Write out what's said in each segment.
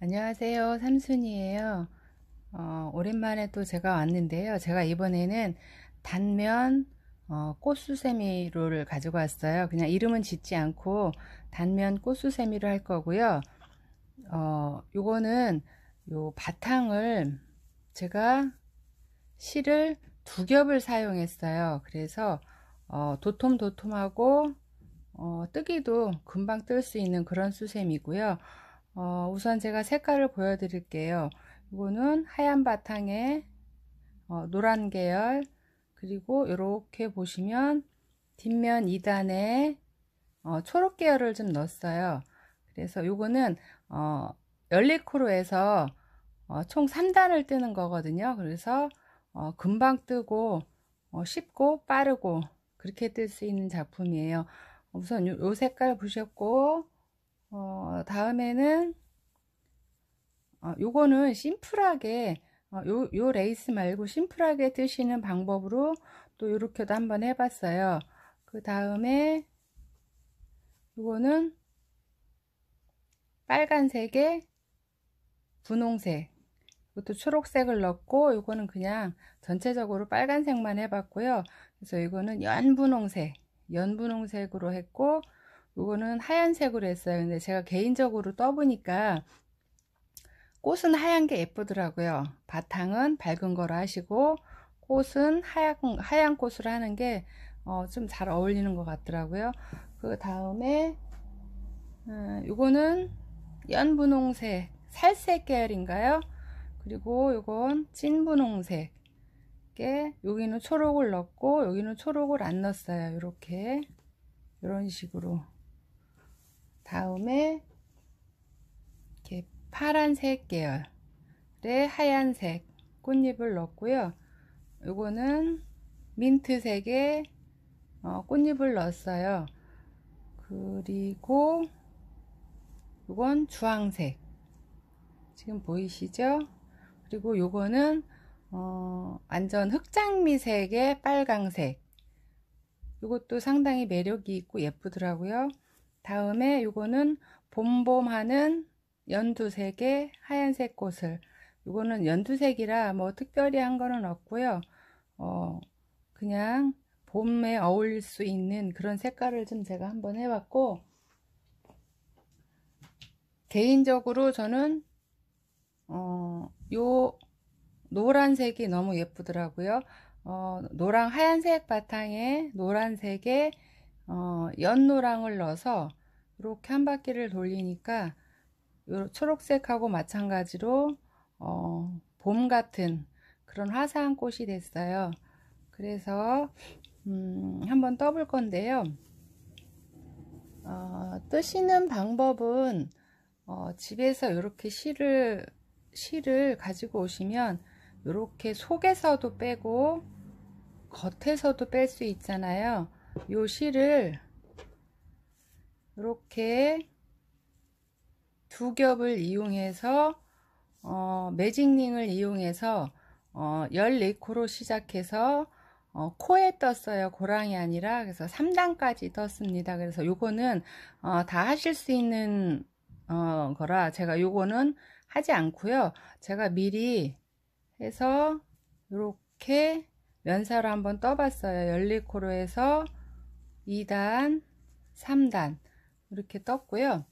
안녕하세요 삼순이에요 어, 오랜만에 또 제가 왔는데요 제가 이번에는 단면 어, 꽃수세미로를 가지고 왔어요 그냥 이름은 짓지 않고 단면 꽃수세미로 할 거고요 어, 요거는 요 바탕을 제가 실을 두 겹을 사용했어요. 그래서 어, 도톰도톰하고 어, 뜨기도 금방 뜰 수 있는 그런 수세미고요. 어, 우선 제가 색깔을 보여드릴게요. 이거는 하얀 바탕에 어, 노란 계열 그리고 이렇게 보시면 뒷면 2단에 어, 초록 계열을 좀 넣었어요. 그래서 이거는 어, 열리코로 해서 어, 총 3단을 뜨는 거거든요. 그래서 어, 금방 뜨고 어, 쉽고 빠르고 그렇게 뜰 수 있는 작품이에요. 우선 요, 요 색깔 보셨고 어, 다음에는 어, 요거는 심플하게 어, 요, 요 레이스 말고 심플하게 뜨시는 방법으로 또 요렇게도 한번 해봤어요. 그 다음에 요거는 빨간색에 분홍색 이것도 초록색을 넣고 이거는 그냥 전체적으로 빨간색만 해봤고요 그래서 이거는 연분홍색 연분홍색으로 했고 이거는 하얀색으로 했어요 근데 제가 개인적으로 떠보니까 꽃은 하얀 게 예쁘더라고요 바탕은 밝은 거로 하시고 꽃은 하얀, 하얀 꽃으로 하는 게 좀잘 어, 어울리는 것 같더라고요 그 다음에 음, 이거는 연분홍색 살색 계열인가요? 그리고 이건 찐분홍색 에 여기는 초록을 넣고 여기는 초록을 안 넣었어요 이렇게 이런 식으로 다음에 이렇게 파란색 계열의 하얀색 꽃잎을 넣었고요 이거는 민트색의 어, 꽃잎을 넣었어요 그리고 이건 주황색 지금 보이시죠? 그리고 요거는 어, 완전 흑장미색의 빨강색 이것도 상당히 매력이 있고 예쁘더라고요. 다음에 이거는 봄봄하는 연두색의 하얀색 꽃을 이거는 연두색이라 뭐 특별히 한 거는 없고요. 어, 그냥 봄에 어울릴 수 있는 그런 색깔을 좀 제가 한번 해봤고 개인적으로 저는 어, 요 노란색이 너무 예쁘더라고요. 어, 노랑 하얀색 바탕에 노란색에 어, 연노랑을 넣어서 이렇게 한 바퀴를 돌리니까 요 초록색하고 마찬가지로 어, 봄 같은 그런 화사한 꽃이 됐어요. 그래서 음, 한번 떠볼 건데요. 어, 뜨시는 방법은 어, 집에서 이렇게 실을 실을 가지고 오시면 이렇게 속에서도 빼고 겉에서도 뺄 수 있잖아요 요 실을 이렇게 두 겹을 이용해서 어, 매직링을 이용해서 어, 14코로 시작해서 어, 코에 떴어요. 고랑이 아니라 그래서 3단까지 떴습니다. 그래서 요거는 어, 다 하실 수 있는 어, 거라 제가 요거는 하지 않고요. 제가 미리 해서 이렇게 면사로 한번 떠봤어요. 열리코로 해서 2단, 3단 이렇게 떴고요.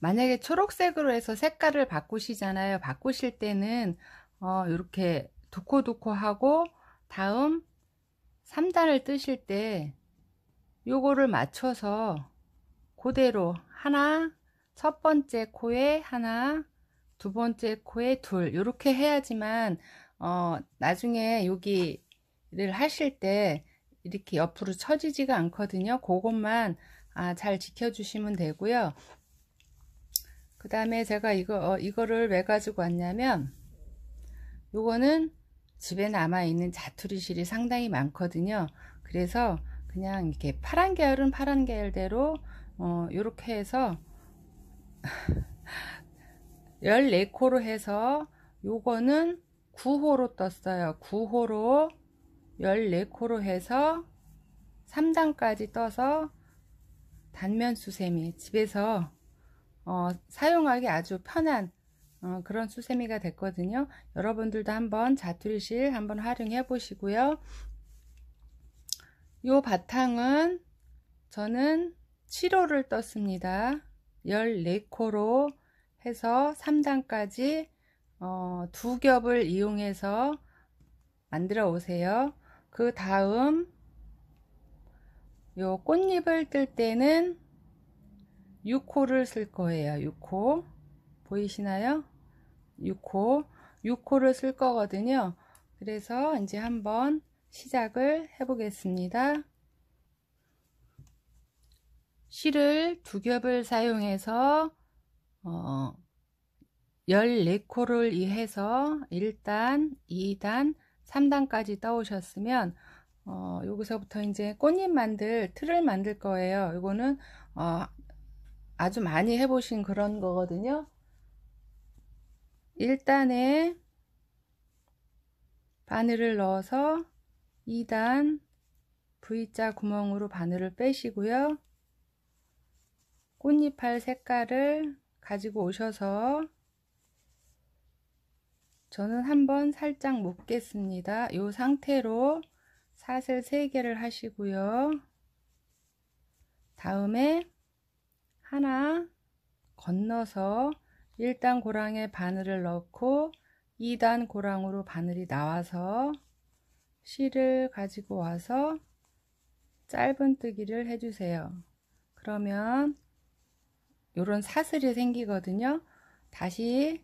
만약에 초록색으로 해서 색깔을 바꾸시잖아요. 바꾸실 때는 어, 이렇게 두코두코 하고 다음 3단을 뜨실 때 요거를 맞춰서 그대로 하나 첫 번째 코에 하나, 두 번째 코에 둘 이렇게 해야지만 어, 나중에 여기를 하실 때 이렇게 옆으로 처지지가 않거든요. 그것만 아, 잘 지켜주시면 되고요. 그 다음에 제가 이거 어, 이거를 왜 가지고 왔냐면 요거는 집에 남아있는 자투리실이 상당히 많거든요. 그래서 그냥 이렇게 파란 계열은 파란 계열대로 이렇게 어, 해서 14코로 해서 요거는 9호로 떴어요. 9호로 14코로 해서 3단까지 떠서 단면 수세미 집에서 어, 사용하기 아주 편한 어, 그런 수세미가 됐거든요. 여러분들도 한번 자투리실 한번 활용해 보시고요. 요 바탕은 저는 7호를 떴습니다. 14코로 해서 3단까지 어, 두 겹을 이용해서 만들어 오세요. 그 다음 요 꽃잎을 뜰 때는 6호를 쓸 거예요. 6호 보이시나요? 6호 6호를 쓸 거거든요. 그래서 이제 한번 시작을 해 보겠습니다. 실을 두 겹을 사용해서 어, 14코를 이해서 1단, 2단, 3단까지 떠오셨으면 어, 여기서부터 이제 꽃잎 만들 틀을 만들 거예요. 이거는 어, 아주 많이 해보신 그런 거거든요. 1단에 바늘을 넣어서 2단 V자 구멍으로 바늘을 빼시고요. 꽃잎할 색깔을 가지고 오셔서 저는 한번 살짝 묶겠습니다. 이 상태로 사슬 3개를 하시고요. 다음에 하나 건너서 1단 고랑에 바늘을 넣고 2단 고랑으로 바늘이 나와서 실을 가지고 와서 짧은 뜨기를 해주세요. 그러면 이런 사슬이 생기거든요. 다시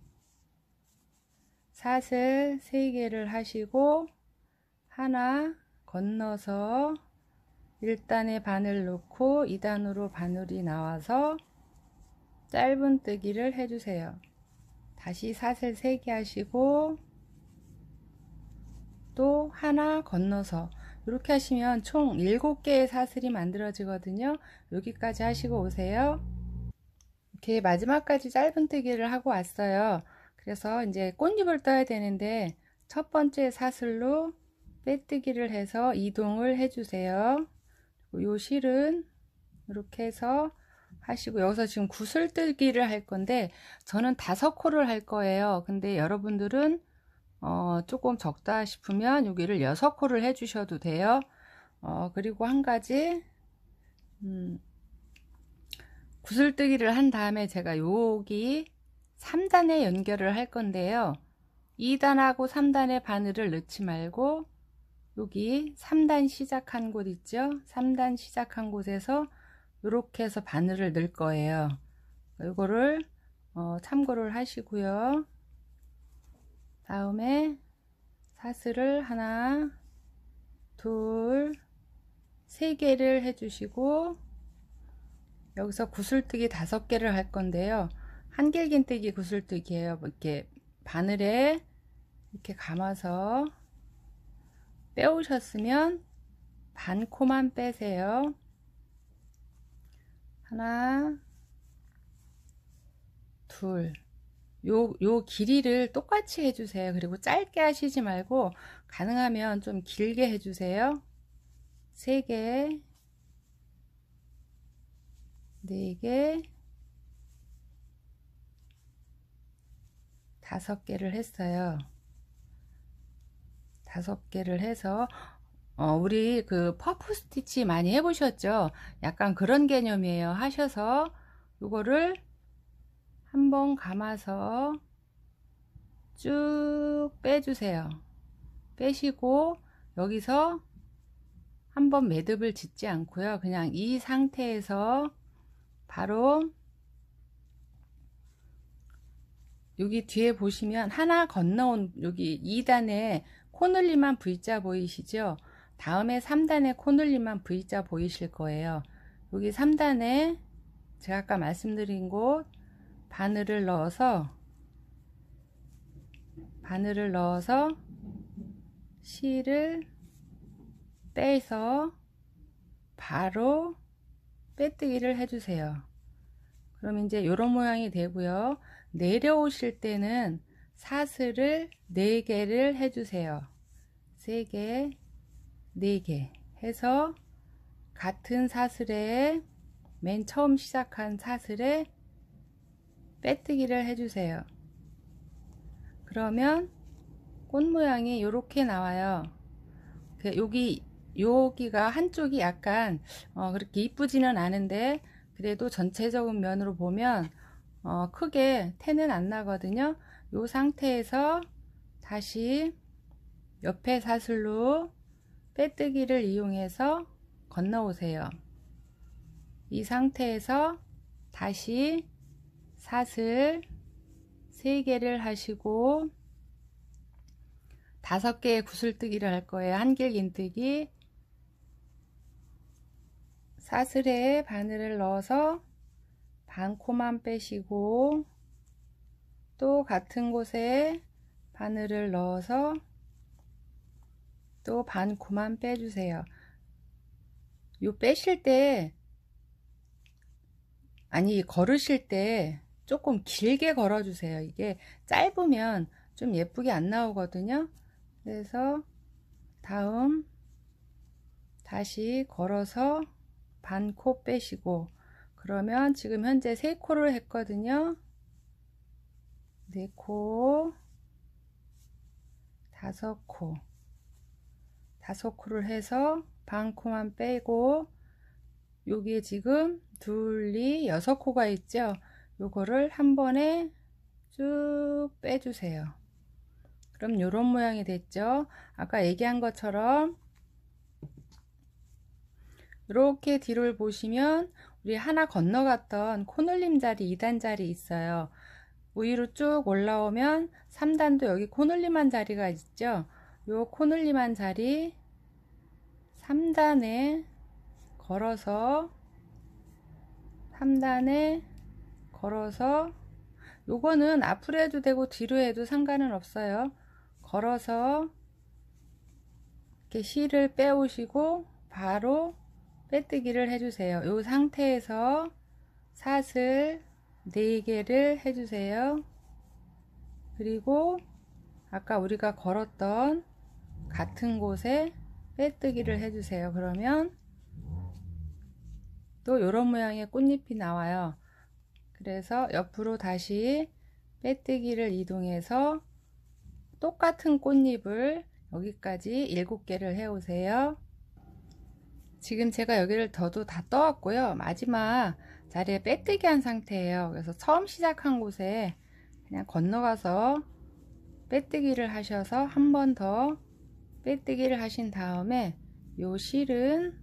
사슬 3개를 하시고 하나 건너서 1단에 바늘 놓고 2단으로 바늘이 나와서 짧은뜨기를 해주세요. 다시 사슬 3개 하시고 또 하나 건너서 이렇게 하시면 총 7개의 사슬이 만들어지거든요. 여기까지 하시고 오세요. 이렇게 마지막까지 짧은뜨기를 하고 왔어요. 그래서 이제 꽃잎을 떠야 되는데 첫 번째 사슬로 빼뜨기를 해서 이동을 해주세요. 요 실은 이렇게 해서 하시고 여기서 지금 구슬뜨기를 할 건데 저는 다섯 코를 할 거예요. 근데 여러분들은 어 조금 적다 싶으면 여기를 여섯 코를 해주셔도 돼요. 어 그리고 한 가지 음 구슬뜨기를 한 다음에 제가 여기 3단에 연결을 할 건데요. 2단하고 3단의 바늘을 넣지 말고 여기 3단 시작한 곳 있죠? 3단 시작한 곳에서 이렇게 해서 바늘을 넣을 거예요. 이거를 어, 참고를 하시고요. 다음에 사슬을 하나, 둘, 세 개를 해주시고 여기서 구슬뜨기 다섯 개를 할 건데요. 한길긴뜨기 구슬뜨기예요. 뭐 이렇게 바늘에 이렇게 감아서 빼오셨으면 반코만 빼세요. 하나, 둘. 요, 요 길이를 똑같이 해주세요. 그리고 짧게 하시지 말고 가능하면 좀 길게 해주세요. 세 개, 4개, 5개를 했어요. 5개를 해서 어, 우리 그 퍼프 스티치 많이 해보셨죠? 약간 그런 개념이에요. 하셔서 이거를 한번 감아서 쭉 빼주세요. 빼시고 여기서 한번 매듭을 짓지 않고요. 그냥 이 상태에서 바로 여기 뒤에 보시면 하나 건너온 여기 2단에 코늘리만 V자 보이시죠? 다음에 3단에 코늘리만 V자 보이실 거예요. 여기 3단에 제가 아까 말씀드린 곳 바늘을 넣어서 바늘을 넣어서 실을 빼서 바로 빼뜨기를 해주세요. 그럼 이제 이런 모양이 되고요. 내려오실 때는 사슬을 4개를 해주세요. 3개, 4개 해서 같은 사슬에 맨 처음 시작한 사슬에 빼뜨기를 해주세요. 그러면 꽃 모양이 이렇게 나와요. 그 여기 여기가 한쪽이 약간 어, 그렇게 이쁘지는 않은데 그래도 전체적인 면으로 보면 어, 크게 태는 안 나거든요 요 상태에서 다시 옆에 사슬로 빼뜨기를 이용해서 건너 오세요 이 상태에서 다시 사슬 3개를 하시고 5개의 구슬뜨기를 할 거예요 한길 긴뜨기 사슬에 바늘을 넣어서 반코만 빼시고 또 같은 곳에 바늘을 넣어서 또 반코만 빼주세요. 요 빼실 때 아니 걸으실 때 조금 길게 걸어주세요. 이게 짧으면 좀 예쁘게 안 나오거든요. 그래서 다음 다시 걸어서 반코 빼시고 그러면 지금 현재 3코를 했거든요 4코 5코 5코를 해서 반 코만 빼고 여기에 지금 둘리 6코가 있죠 요거를 한 번에 쭉 빼주세요 그럼 요런 모양이 됐죠 아까 얘기한 것처럼 이렇게 뒤를 보시면 우리 하나 건너갔던 코눌림 자리 2단 자리 있어요. 위로 쭉 올라오면 3단도 여기 코눌림한 자리가 있죠. 요 코눌림한 자리 3단에 걸어서 3단에 걸어서 요거는 앞으로 해도 되고 뒤로 해도 상관은 없어요. 걸어서 이렇게 실을 빼오시고 바로 빼뜨기를 해주세요. 이 상태에서 사슬 4개를 해주세요. 그리고 아까 우리가 걸었던 같은 곳에 빼뜨기를 해주세요. 그러면 또 이런 모양의 꽃잎이 나와요. 그래서 옆으로 다시 빼뜨기를 이동해서 똑같은 꽃잎을 여기까지 7개를 해오세요. 지금 제가 여기를 더도 다 떠왔고요. 마지막 자리에 빼뜨기 한 상태예요. 그래서 처음 시작한 곳에 그냥 건너가서 빼뜨기를 하셔서 한 번 더 빼뜨기를 하신 다음에 요 실은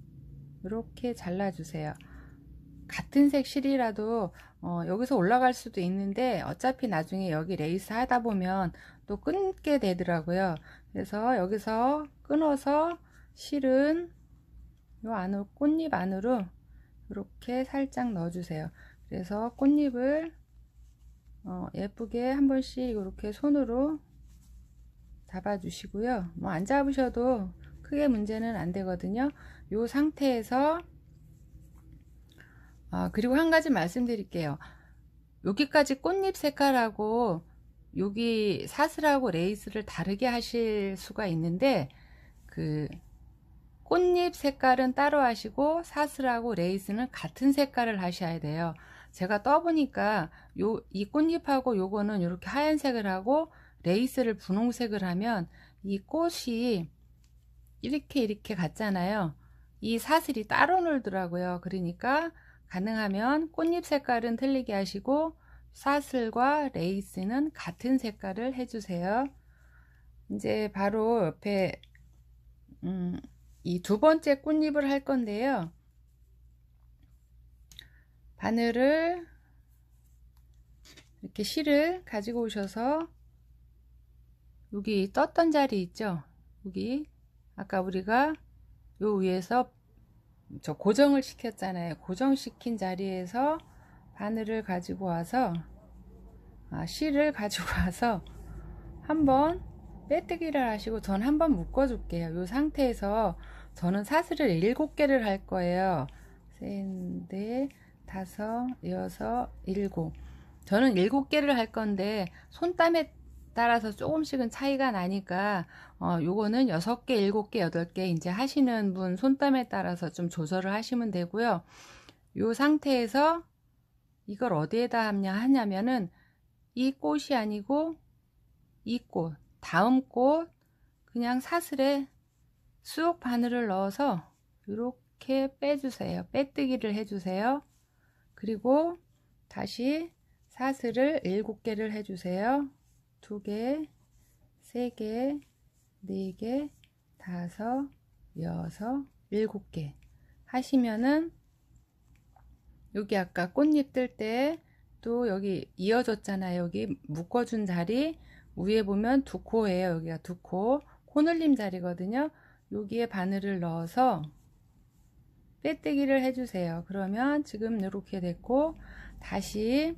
이렇게 잘라주세요. 같은 색 실이라도 어, 여기서 올라갈 수도 있는데 어차피 나중에 여기 레이스 하다 보면 또 끊게 되더라고요. 그래서 여기서 끊어서 실은 요 안으로 꽃잎 안으로 이렇게 살짝 넣어주세요. 그래서 꽃잎을 어, 예쁘게 한 번씩 이렇게 손으로 잡아주시고요. 뭐 안 잡으셔도 크게 문제는 안 되거든요. 요 상태에서 아, 그리고 한 가지 말씀드릴게요. 여기까지 꽃잎 색깔하고 여기 사슬하고 레이스를 다르게 하실 수가 있는데 그 꽃잎 색깔은 따로 하시고 사슬하고 레이스는 같은 색깔을 하셔야 돼요. 제가 떠보니까 요, 이 꽃잎하고 요거는 이렇게 하얀색을 하고 레이스를 분홍색을 하면 이 꽃이 이렇게 이렇게 같잖아요. 이 사슬이 따로 놀더라고요. 그러니까 가능하면 꽃잎 색깔은 틀리게 하시고 사슬과 레이스는 같은 색깔을 해주세요. 이제 바로 옆에 음, 이두 번째 꽃잎을 할 건데요. 바늘을 이렇게 실을 가지고 오셔서 여기 떴던 자리 있죠? 여기 아까 우리가 요 위에서 저 고정을 시켰잖아요. 고정시킨 자리에서 바늘을 가지고 와서 아, 실을 가지고 와서 한번 빼뜨기를 하시고 전 한번 묶어줄게요. 이 상태에서 저는 사슬을 7개를 할 거예요. 샌드, 다섯, 여섯, 일곱. 저는 일곱 개를 할 건데 손땀에 따라서 조금씩은 차이가 나니까 어 요거는 여섯 개, 일곱 개, 여덟 개 이제 하시는 분 손땀에 따라서 좀 조절을 하시면 되고요. 요 상태에서 이걸 어디에다 하냐 하냐면은 이 꽃이 아니고 이 꽃, 다음 꽃 그냥 사슬에 수옥 바늘을 넣어서 이렇게 빼주세요. 빼뜨기를 해주세요. 그리고 다시 사슬을 7개를 해주세요. 2개, 3개, 4개, 5, 6, 7개 하시면은 여기 아까 꽃잎 뜰 때 또 여기 이어졌잖아요. 여기 묶어준 자리 위에 보면 두 코예요. 여기가 두 코, 코늘림 자리거든요. 여기에 바늘을 넣어서 빼뜨기를 해주세요. 그러면 지금 이렇게 됐고 다시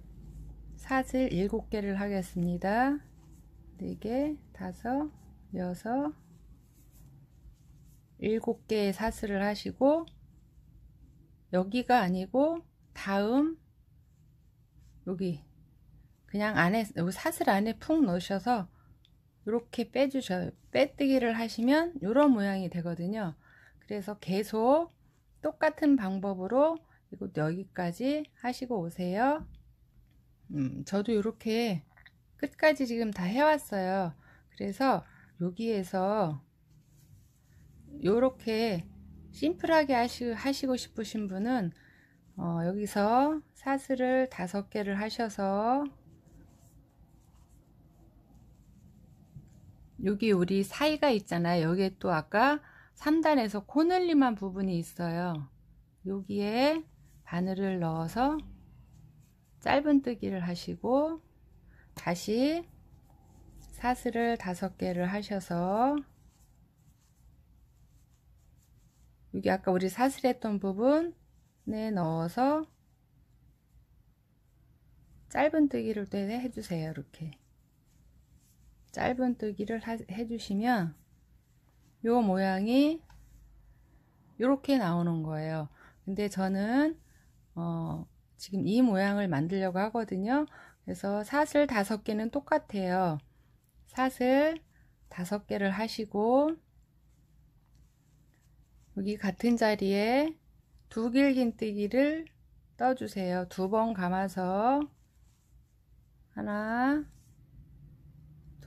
사슬 7개를 하겠습니다. 4개, 5, 6, 7개의 사슬을 하시고 여기가 아니고 다음 여기 그냥 안에 여기 사슬 안에 푹 넣으셔서 이렇게 빼주셔요. 빼뜨기를 하시면 이런 모양이 되거든요. 그래서 계속 똑같은 방법으로 이곳 여기까지 하시고 오세요. 음, 저도 이렇게 끝까지 지금 다 해왔어요. 그래서 여기에서 이렇게 심플하게 하시, 고 싶으신 분은 어, 여기서 사슬을 다섯 개를 하셔서 여기 우리 사이가 있잖아요. 여기에 또 아까 3단에서 코늘림한 부분이 있어요. 여기에 바늘을 넣어서 짧은뜨기를 하시고 다시 사슬을 다섯 개를 하셔서 여기 아까 우리 사슬했던 부분에 넣어서 짧은뜨기를 또 해주세요. 이렇게 짧은뜨기를 해주시면 요 모양이 이렇게 나오는 거예요 근데 저는 어, 지금 이 모양을 만들려고 하거든요 그래서 사슬 다섯 개는 똑같아요 사슬 다섯 개를 하시고 여기 같은 자리에 두 길긴뜨기를 떠주세요 두 번 감아서 하나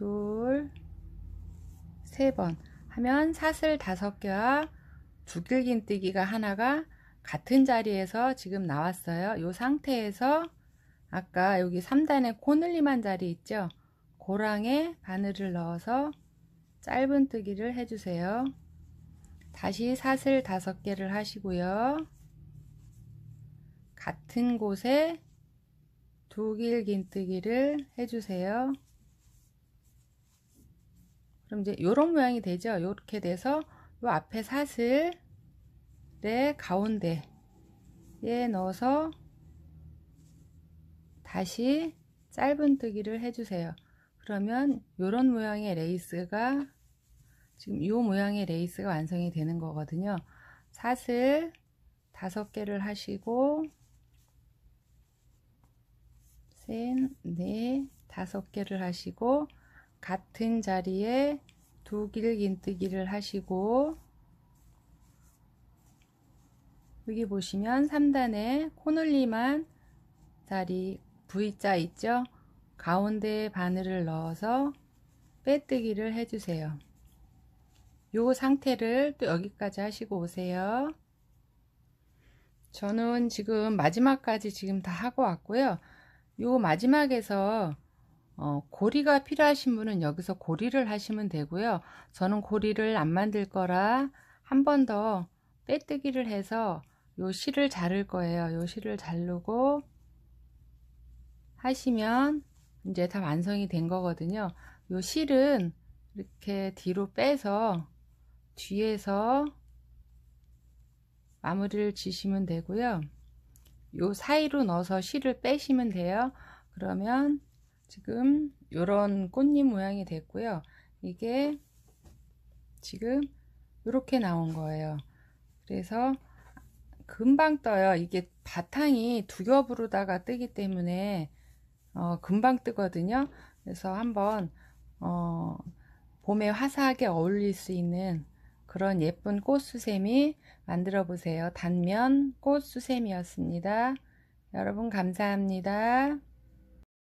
둘, 세 번 하면 사슬 다섯 개와 두길긴뜨기가 하나가 같은 자리에서 지금 나왔어요. 이 상태에서 아까 여기 3단에 코늘림한 자리 있죠? 고랑에 바늘을 넣어서 짧은뜨기를 해주세요. 다시 사슬 다섯 개를 하시고요. 같은 곳에 두길긴뜨기를 해주세요. 그럼 이제 이런 모양이 되죠. 이렇게 돼서 요 앞에 사슬의 가운데에 넣어서 다시 짧은뜨기를 해주세요. 그러면 이런 모양의 레이스가 지금 요 모양의 레이스가 완성이 되는 거거든요. 사슬 다섯 개를 하시고 셋, 넷, 다섯 개를 하시고 같은 자리에 두 길긴뜨기를 하시고 여기 보시면 3단에 코놀리만 자리 V자 있죠? 가운데에 바늘을 넣어서 빼뜨기를 해주세요. 요 상태를 또 여기까지 하시고 오세요. 저는 지금 마지막까지 지금 다 하고 왔고요. 요 마지막에서 어, 고리가 필요하신 분은 여기서 고리를 하시면 되고요. 저는 고리를 안 만들 거라 한 번 더 빼뜨기를 해서 요 실을 자를 거예요. 요 실을 자르고 하시면 이제 다 완성이 된 거거든요. 요 실은 이렇게 뒤로 빼서 뒤에서 마무리를 지시면 되고요. 요 사이로 넣어서 실을 빼시면 돼요. 그러면 지금 이런 꽃잎 모양이 됐고요. 이게 지금 이렇게 나온 거예요. 그래서 금방 떠요. 이게 바탕이 두 겹으로다가 뜨기 때문에 어, 금방 뜨거든요. 그래서 한번 어, 봄에 화사하게 어울릴 수 있는 그런 예쁜 꽃수세미 만들어 보세요. 단면 꽃수세미였습니다. 여러분 감사합니다.